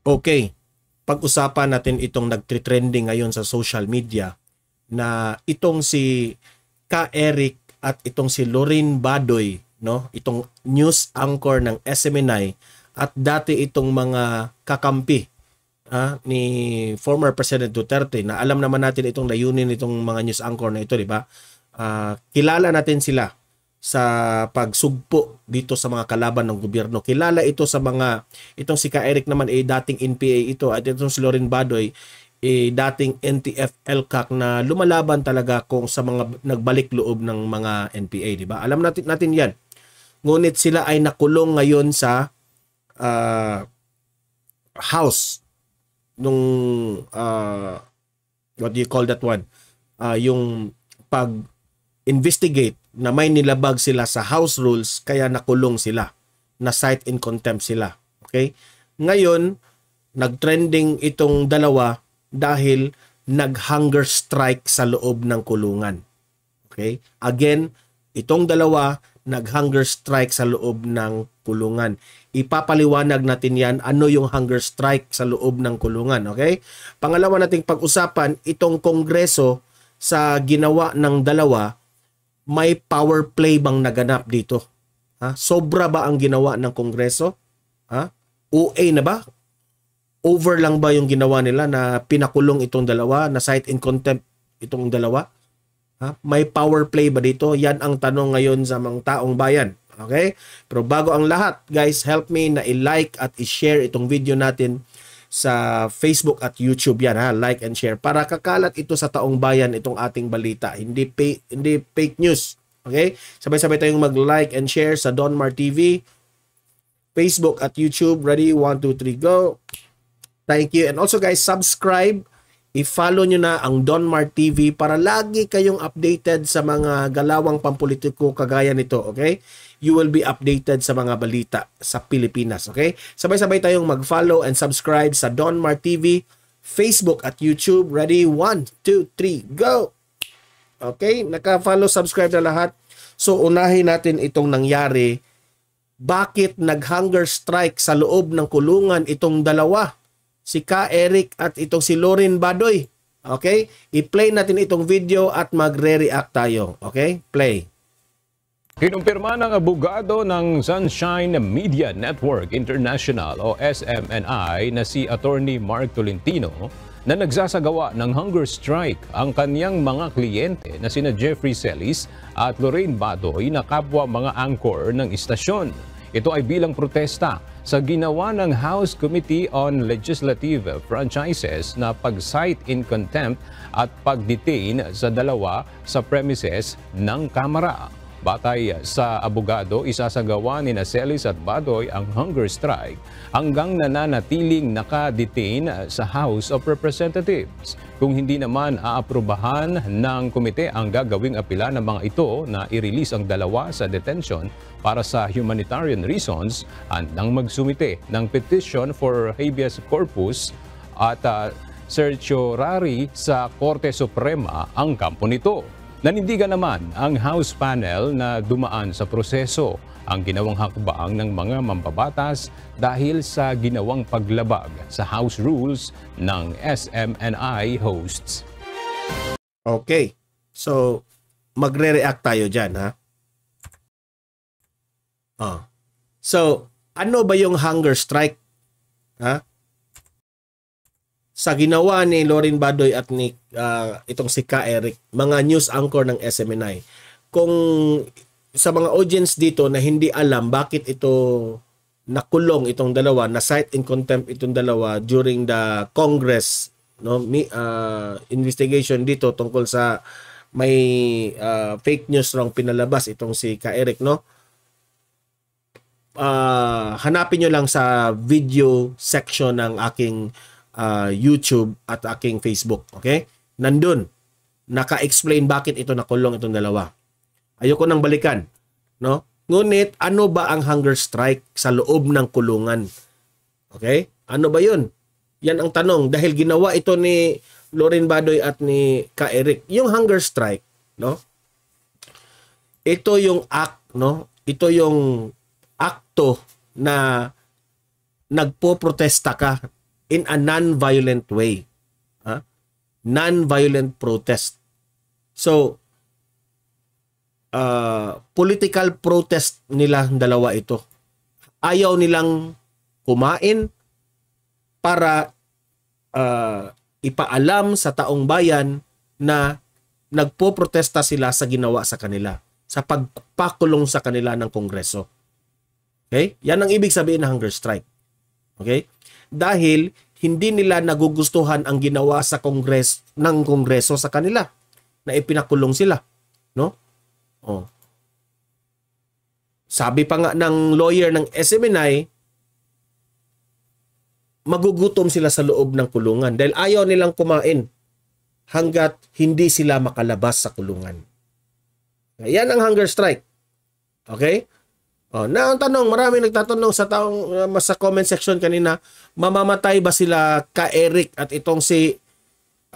Okay, pag-usapan natin itong nagtitrending ngayon sa social media na itong si Ka Eric at itong si Lorin Badoy, no? Itong news anchor ng SMNI at dati itong mga kakampi ah, ni former President Duterte na alam naman natin itong layunin itong mga news anchor na ito, di ba? Uh, kilala natin sila sa pagsugpo dito sa mga kalaban ng gobyerno. Kilala ito sa mga, itong si Ka Eric naman ay eh, dating NPA ito at itong si Loren Badoy eh, dating NTF LCAC na lumalaban talaga kung sa mga nagbalik loob ng mga NPA, di ba? Alam natin natin 'yan. Ngunit sila ay nakulong ngayon sa uh, house nung uh, what do you call that one? Uh, yung pag investigate na may nilabag sila sa house rules kaya nakulong sila. Na cite in contempt sila. Okay? Ngayon, nagtrending itong dalawa dahil nag-hunger strike sa loob ng kulungan. Okay? Again, itong dalawa nag-hunger strike sa loob ng kulungan. Ipapaliwanag natin yan ano yung hunger strike sa loob ng kulungan. Okay? Pangalawa nating pag-usapan, itong kongreso sa ginawa ng dalawa may power play bang naganap dito? Ha? Sobra ba ang ginawa ng Kongreso? Ha? OA na ba? Over lang ba yung ginawa nila na pinakulong itong dalawa, na cite in contempt itong dalawa? Ha? May power play ba dito? Yan ang tanong ngayon sa mga taong bayan. Okay? Pero bago ang lahat, guys, help me na i-like at i-share itong video natin sa Facebook at YouTube yan ha, like and share para kakalat ito sa taong bayan itong ating balita. Hindi pa- hindi fake news. Okay? Sabay-sabay tayong mag-like and share sa Donmar TV, Facebook at YouTube. Ready? 1 2 3 go. Thank you. And also guys, subscribe i-follow nyo na ang Donmar TV para lagi kayong updated sa mga galawang pampolitiko kagaya nito, okay? you will be updated sa mga balita sa Pilipinas. Okay? Sabay-sabay tayong mag-follow and subscribe sa Donmar TV, Facebook at YouTube. Ready? 1, 2, 3, go! Okay? Naka-follow, subscribe na lahat. So, unahin natin itong nangyari. Bakit nag-hunger strike sa loob ng kulungan itong dalawa? Si Ka Eric at itong si Lorin Badoy. Okay? I-play natin itong video at magre-react tayo. Okay? Play. Kinumpirma ng abogado ng Sunshine Media Network International o SMNI na si Attorney Mark Tolentino na nagsasagawa ng hunger strike ang kaniyang mga kliyente na sina Jeffrey Celis at Lorraine Badoy na kapwa mga anchor ng istasyon. Ito ay bilang protesta sa ginawa ng House Committee on Legislative Franchises na pag-cite in contempt at pag-detain sa dalawa sa premises ng Kamara. Batay sa abogado, isasagawa ni Nacelis at Badoy ang hunger strike hanggang nananatiling nakadetain sa House of Representatives. Kung hindi naman aaprubahan ng komite ang gagawing apila ng mga ito na i-release ang dalawa sa detention para sa humanitarian reasons, handang magsumite ng petition for habeas corpus at uh, certiorari sa Korte Suprema ang kampo nito. Nanindigan naman ang House panel na dumaan sa proseso ang ginawang hakbang ng mga mambabatas dahil sa ginawang paglabag sa House rules ng SMNI hosts. Okay. So, magre-react tayo dyan, ha? Oh. So, ano ba yung hunger strike? Ha? sa ginawa ni Lorin Badoy at ni uh, itong si Ka Eric, mga news anchor ng SMNI. Kung sa mga audience dito na hindi alam bakit ito nakulong itong dalawa, na cite in contempt itong dalawa during the Congress no uh, investigation dito tungkol sa may uh, fake news wrong pinalabas itong si Ka Eric no. Uh, hanapin niyo lang sa video section ng aking uh, YouTube at aking Facebook. Okay? Nandun. Naka-explain bakit ito nakulong itong dalawa. Ayoko nang balikan. No? Ngunit, ano ba ang hunger strike sa loob ng kulungan? Okay? Ano ba yun? Yan ang tanong. Dahil ginawa ito ni Loren Badoy at ni Ka Eric. Yung hunger strike, no? Ito yung act, no? Ito yung akto na nagpo-protesta ka in a non-violent way. Huh? Non-violent protest. So, uh, political protest nila dalawa ito. Ayaw nilang kumain para uh, ipaalam sa taong bayan na nagpo-protesta sila sa ginawa sa kanila, sa pagpakulong sa kanila ng Kongreso. Okay? Yan ang ibig sabihin ng hunger strike. Okay? dahil hindi nila nagugustuhan ang ginawa sa kongres ng kongreso sa kanila na ipinakulong sila no oh sabi pa nga ng lawyer ng SMNI magugutom sila sa loob ng kulungan dahil ayaw nilang kumain hanggat hindi sila makalabas sa kulungan. Yan ang hunger strike. Okay? Oh, na ang tanong, marami nagtatanong sa taong uh, sa comment section kanina, mamamatay ba sila ka Eric at itong si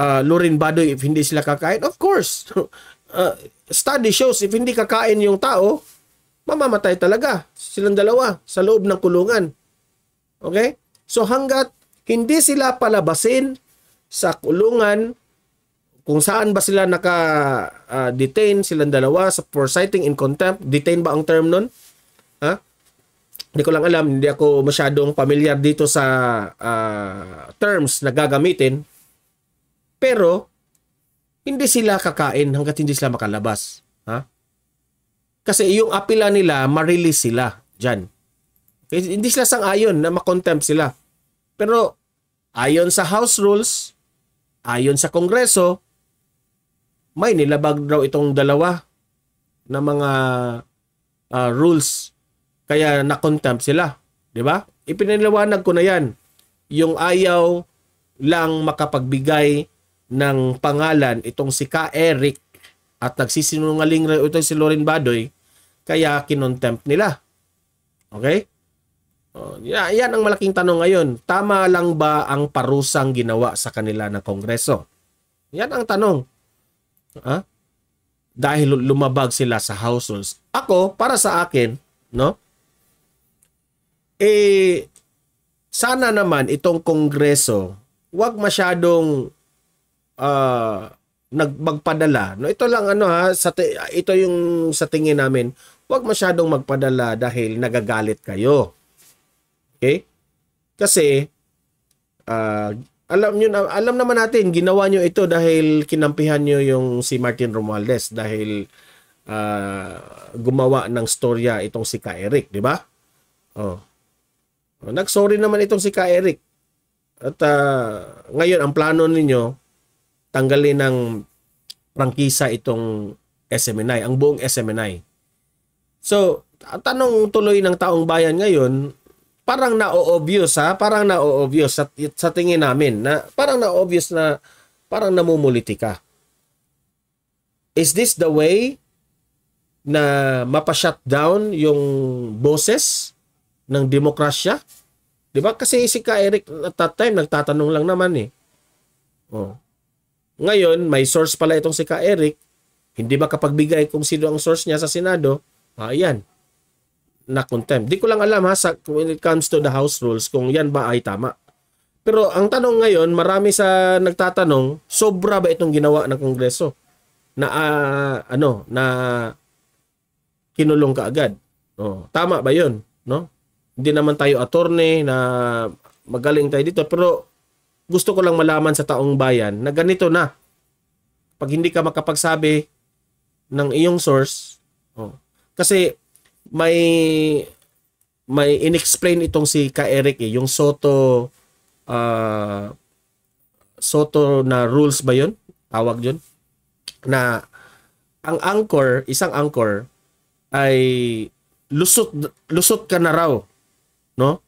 uh, Lorin Badoy if hindi sila kakain? Of course. uh, study shows if hindi kakain yung tao, mamamatay talaga silang dalawa sa loob ng kulungan. Okay? So hanggat hindi sila palabasin sa kulungan kung saan ba sila naka-detain uh, silang dalawa sa for citing in contempt, detain ba ang term noon? hindi ko lang alam, hindi ako masyadong pamilyar dito sa uh, terms na gagamitin. Pero, hindi sila kakain hanggat hindi sila makalabas. Ha? Kasi yung apila nila, marilis sila dyan. Okay? Hindi sila sang-ayon na makontempt sila. Pero, ayon sa house rules, ayon sa kongreso, may nilabag daw itong dalawa na mga uh, rules kaya na-contempt sila. ba? Diba? Ipinaliwanag ko na yan. Yung ayaw lang makapagbigay ng pangalan itong si Ka Eric at nagsisinungaling rin ito si Loren Badoy kaya kinontempt nila. Okay? Oh, yan ang malaking tanong ngayon. Tama lang ba ang parusang ginawa sa kanila ng Kongreso? Yan ang tanong. Ha? Ah? Dahil lumabag sila sa households. Ako, para sa akin, no? eh sana naman itong kongreso wag masyadong uh, ah, nagmagpadala. No, ito lang ano ha, sa ito yung sa tingin namin, wag masyadong magpadala dahil nagagalit kayo. Okay? Kasi uh, alam niyo na alam naman natin ginawa niyo ito dahil kinampihan niyo yung si Martin Romualdez dahil uh, gumawa ng storya itong si Ka Eric, di ba? Oh. Oh, nagsorry naman itong si Ka Eric. At uh, ngayon, ang plano ninyo, tanggalin ng prangkisa itong SMNI, ang buong SMNI. So, tanong tuloy ng taong bayan ngayon, parang na-obvious ha, parang na-obvious sa, sa tingin namin na parang na-obvious na parang namumuliti ka. Is this the way na mapa-shutdown yung boses ng demokrasya? 'Di ba? Kasi si Ka Eric at that time nagtatanong lang naman eh. Oh. Ngayon, may source pala itong si Ka Eric. Hindi ba kapag bigay kung sino ang source niya sa Senado? Ah, yan. Na contempt. Di ko lang alam ha sa, when it comes to the house rules kung yan ba ay tama. Pero ang tanong ngayon, marami sa nagtatanong, sobra ba itong ginawa ng Kongreso? Na uh, ano, na kinulong kaagad. Oh, tama ba 'yon, no? hindi naman tayo attorney na magaling tayo dito pero gusto ko lang malaman sa taong bayan na ganito na pag hindi ka makapagsabi ng iyong source oh, kasi may may inexplain itong si Ka Eric eh, yung Soto uh, Soto na rules ba yon tawag yon na ang anchor isang anchor ay lusot lusot ka na raw no?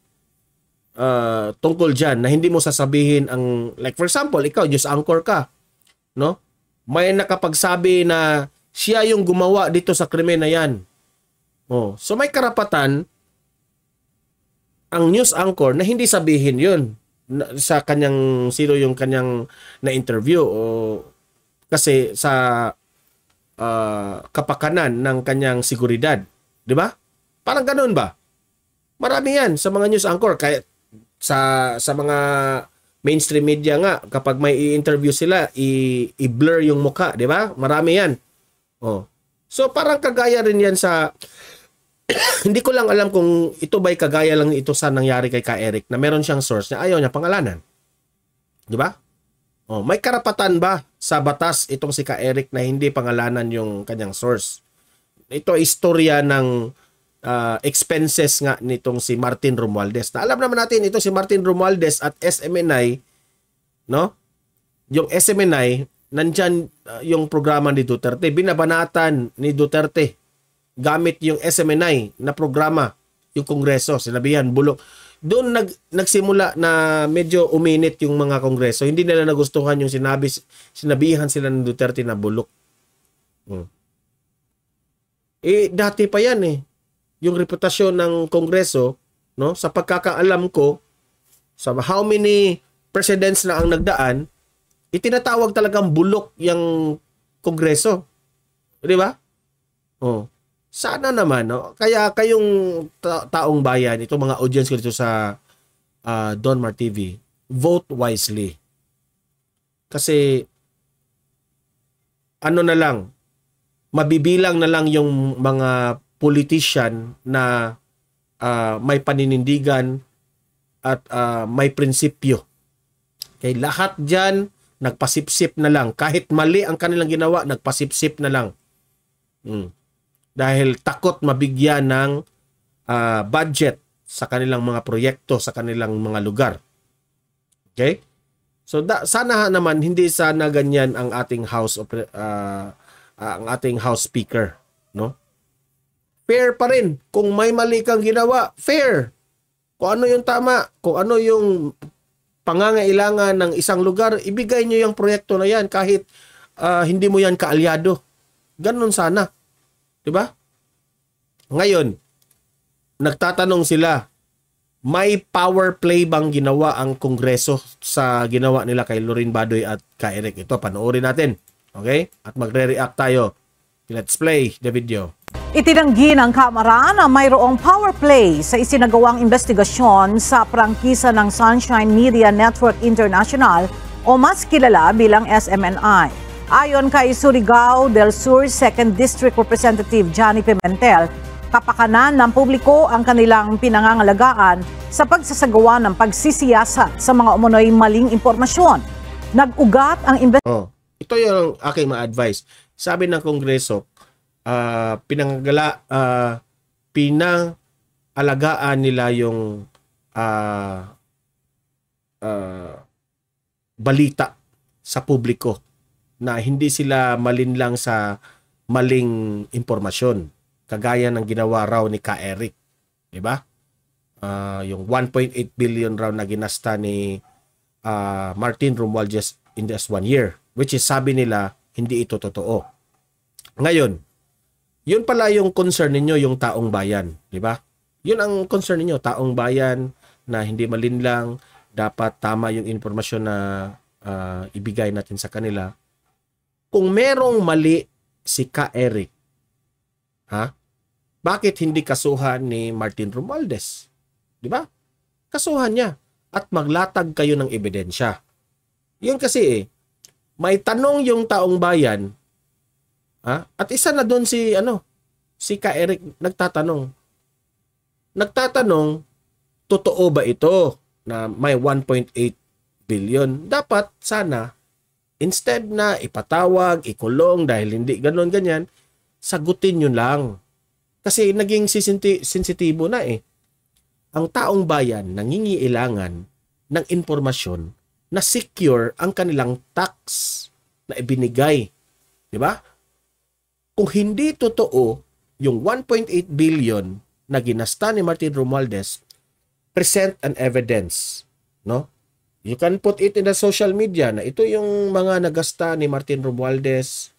Uh, tungkol diyan na hindi mo sasabihin ang like for example, ikaw news anchor ka, no? May nakapagsabi na siya yung gumawa dito sa krimen na 'yan. Oh, so may karapatan ang news anchor na hindi sabihin 'yun sa kanyang sino yung kanyang na interview o kasi sa uh, kapakanan ng kanyang seguridad, 'di ba? Parang ganoon ba? Marami yan sa mga news anchor kahit sa sa mga mainstream media nga kapag may i-interview sila i- i-blur yung mukha, di ba? Marami yan. Oh. So parang kagaya rin yan sa hindi ko lang alam kung ito ba'y kagaya lang ito sa nangyari kay Ka Eric na meron siyang source na ayaw niya pangalanan. Di ba? Oh, may karapatan ba sa batas itong si Ka Eric na hindi pangalanan yung kanyang source? Ito ay istorya ng uh, expenses nga nitong si Martin Romualdez. Na alam naman natin ito si Martin Romualdez at SMNI, no? Yung SMNI nandiyan uh, ah, yung programa ni Duterte, binabanatan ni Duterte gamit yung SMNI na programa yung kongreso, sinabihan bulok. Doon nag nagsimula na medyo uminit yung mga kongreso. Hindi nila nagustuhan yung sinabi sinabihan sila ni Duterte na bulok. Hmm. Eh dati pa yan eh yung reputasyon ng Kongreso, no? Sa pagkakaalam ko, sa how many presidents na ang nagdaan, itinatawag talagang bulok yung Kongreso. 'Di ba? Oh. Sana naman, no? Kaya kayong ta- taong bayan, itong mga audience ko dito sa uh, Don TV, vote wisely. Kasi ano na lang, mabibilang na lang yung mga politician na uh, may paninindigan at uh, may prinsipyo. Okay, lahat diyan nagpasipsip na lang kahit mali ang kanilang ginawa, nagpasipsip na lang. Hmm. Dahil takot mabigyan ng uh, budget sa kanilang mga proyekto, sa kanilang mga lugar. Okay? So da, sana naman hindi sana ganyan ang ating house of, uh, uh, ang ating house speaker, no? fair pa rin. Kung may mali kang ginawa, fair. Kung ano yung tama, kung ano yung pangangailangan ng isang lugar, ibigay nyo yung proyekto na yan kahit uh, hindi mo yan kaalyado. Ganun sana. ba? Diba? Ngayon, nagtatanong sila, may power play bang ginawa ang Kongreso sa ginawa nila kay Lorin Badoy at kay Eric? Ito, panoorin natin. Okay? At magre-react tayo. Let's play the video. Itinanggi ng Kamara na mayroong power play sa isinagawang investigasyon sa prangkisa ng Sunshine Media Network International o mas kilala bilang SMNI. Ayon kay Surigao del Sur 2nd District Representative Johnny Pimentel, kapakanan ng publiko ang kanilang pinangangalagaan sa pagsasagawa ng pagsisiyasat sa mga umunoy maling impormasyon. Nag-ugat ang investigasyon. Oh, ito yung aking ma-advise. Sabi ng Kongreso, uh, pinanggala uh, ah, pinang alagaan nila yung uh, uh, balita sa publiko na hindi sila malinlang sa maling impormasyon kagaya ng ginawa raw ni Ka Eric, 'di ba? Uh, yung 1.8 billion raw na ginasta ni uh, Martin Romualdez in just one year, which is sabi nila hindi ito totoo. Ngayon, yun pala yung concern ninyo, yung taong bayan, di ba? Yun ang concern ninyo, taong bayan na hindi malinlang, dapat tama yung impormasyon na uh, ibigay natin sa kanila. Kung merong mali si Ka Eric, ha? Bakit hindi kasuhan ni Martin Romualdez? Di ba? Kasuhan niya at maglatag kayo ng ebidensya. Yun kasi eh, may tanong yung taong bayan Ha? At isa na doon si ano, si Ka Eric nagtatanong. Nagtatanong, totoo ba ito na may 1.8 billion? Dapat sana instead na ipatawag, ikulong dahil hindi ganun ganyan, sagutin niyo lang. Kasi naging sisinti, sensitibo na eh. Ang taong bayan nangingiilangan ng impormasyon na secure ang kanilang tax na ibinigay. 'Di ba? kung hindi totoo yung 1.8 billion na ginasta ni Martin Romualdez, present an evidence, no? You can put it in the social media na ito yung mga nagasta ni Martin Romualdez,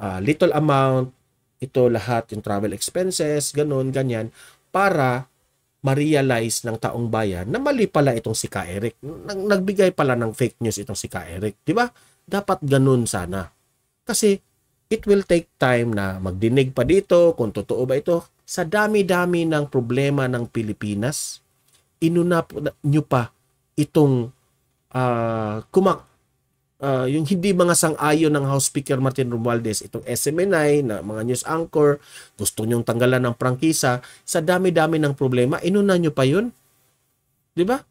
uh, little amount, ito lahat yung travel expenses, ganun, ganyan, para ma-realize ng taong bayan na mali pala itong si Ka Eric. Nagbigay pala ng fake news itong si Ka Eric, di ba? Dapat ganun sana. Kasi it will take time na magdinig pa dito kung totoo ba ito. Sa dami-dami ng problema ng Pilipinas, inuna nyo pa itong uh, kumak uh, yung hindi mga sang-ayon ng House Speaker Martin Romualdez, itong SMNI na mga news anchor, gusto nyong tanggalan ng prangkisa, sa dami-dami ng problema, inuna nyo pa yun. Di ba?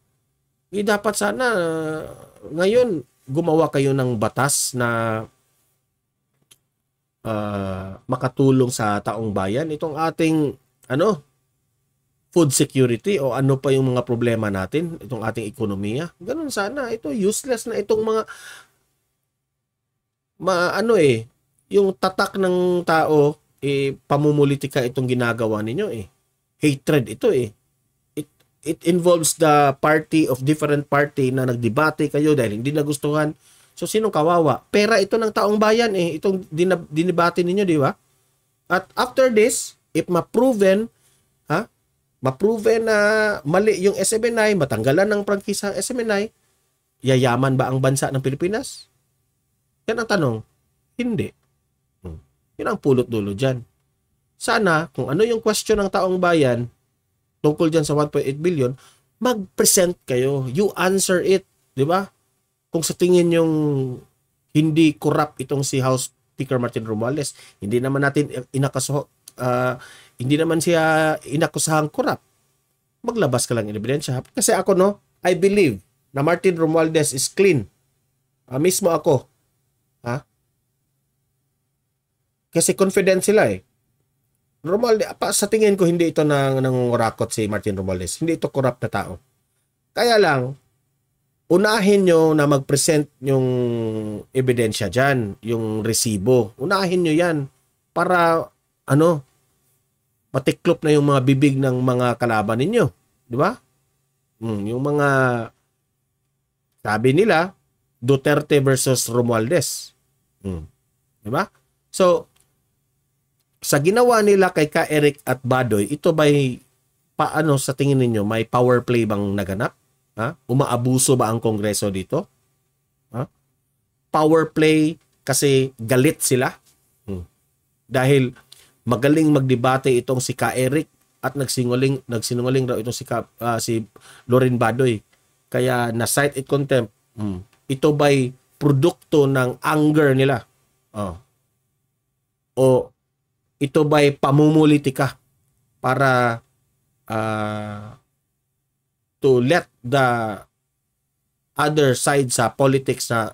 E dapat sana uh, ngayon gumawa kayo ng batas na uh, makatulong sa taong bayan itong ating ano food security o ano pa yung mga problema natin itong ating ekonomiya ganun sana ito useless na itong mga ma ano eh yung tatak ng tao eh pamumulitika itong ginagawa ninyo eh hatred ito eh it it involves the party of different party na nagdebate kayo dahil hindi nagustuhan So, sinong kawawa? Pera ito ng taong bayan eh. Itong dinab- dinibati ninyo, di ba? At after this, if ma-proven, ha? Ma-proven na mali yung SMNI, matanggalan ng prangkisa ang SMNI, yayaman ba ang bansa ng Pilipinas? Yan ang tanong. Hindi. Hmm. Yan ang pulot dulo dyan. Sana, kung ano yung question ng taong bayan tungkol dyan sa 1.8 billion, mag-present kayo. You answer it. Di ba? kung sa tingin yung hindi corrupt itong si House Speaker Martin Romualdez, hindi naman natin inakaso, uh, hindi naman siya inakusahang corrupt. Maglabas ka lang ebidensya. Kasi ako no, I believe na Martin Romualdez is clean. Uh, mismo ako. Ha? Kasi confident sila eh. Romualdez, pa, sa tingin ko hindi ito nang nangungurakot si Martin Romualdez. Hindi ito corrupt na tao. Kaya lang, unahin nyo na mag-present yung ebidensya dyan, yung resibo. Unahin nyo yan para ano, matiklop na yung mga bibig ng mga kalaban ninyo. Di ba? Hmm, yung mga sabi nila, Duterte versus Romualdez. Hmm. Di ba? So, sa ginawa nila kay Ka Eric at Badoy, ito ba'y paano sa tingin ninyo, may power play bang naganap? Ha? Umaabuso ba ang Kongreso dito? Ha? Power play kasi galit sila. Hmm. Dahil magaling magdebate itong si Ka Eric at nagsinungaling nagsinungaling raw itong si Ka, uh, si Loren Badoy. Kaya na cite it contempt. Hmm. Ito by produkto ng anger nila? Oh. O ito by pamumulitika para uh, to let the other side sa politics na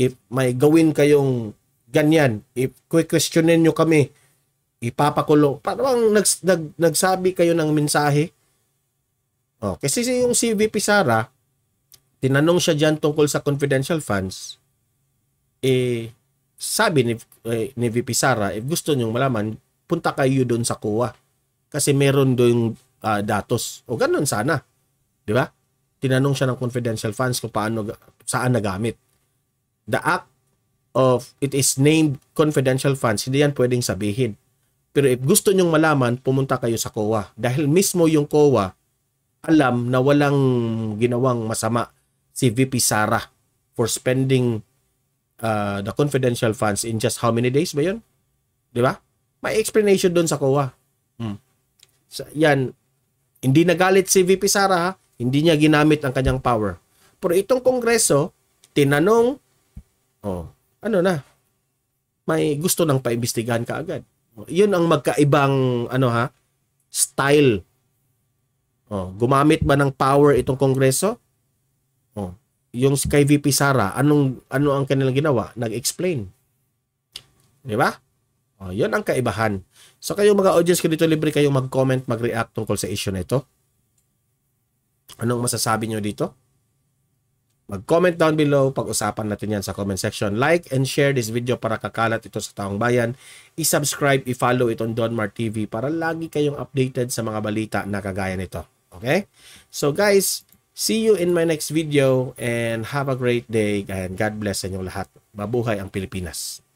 if may gawin kayong ganyan, if questionin nyo kami, ipapakulo. Parang nag, nag, nagsabi kayo ng mensahe. Oh, kasi yung CVP Sara, tinanong siya dyan tungkol sa confidential funds, eh, sabi ni, eh, ni VP Sara, if eh, gusto nyong malaman, punta kayo doon sa kuwa. Kasi meron doon uh, datos. O ganun sana. Di ba? Tinanong siya ng confidential funds kung paano, saan nagamit. The act of it is named confidential funds, hindi yan pwedeng sabihin. Pero if gusto nyong malaman, pumunta kayo sa COA. Dahil mismo yung COA, alam na walang ginawang masama si VP Sara for spending uh, the confidential funds in just how many days ba yun? Di ba? May explanation doon sa COA. Hmm. So, yan, hindi nagalit si VP Sara ha? Hindi niya ginamit ang kanyang power. Pero itong Kongreso, tinanong, oh, ano na, may gusto nang paimbestigahan ka agad. Oh, yun ang magkaibang, ano ha, style. Oh, gumamit ba ng power itong Kongreso? Oh, yung kay VP Sara, anong, ano ang kanilang ginawa? Nag-explain. Di ba? Oh, yun ang kaibahan. So kayo mga audience ko dito, libre kayong mag-comment, mag-react tungkol sa issue na ito. Anong masasabi nyo dito? Mag-comment down below, pag-usapan natin yan sa comment section. Like and share this video para kakalat ito sa taong bayan. I-subscribe, i-follow ito on Donmar TV para lagi kayong updated sa mga balita na kagaya nito. Okay? So guys, see you in my next video and have a great day and God bless sa inyong lahat. Mabuhay ang Pilipinas!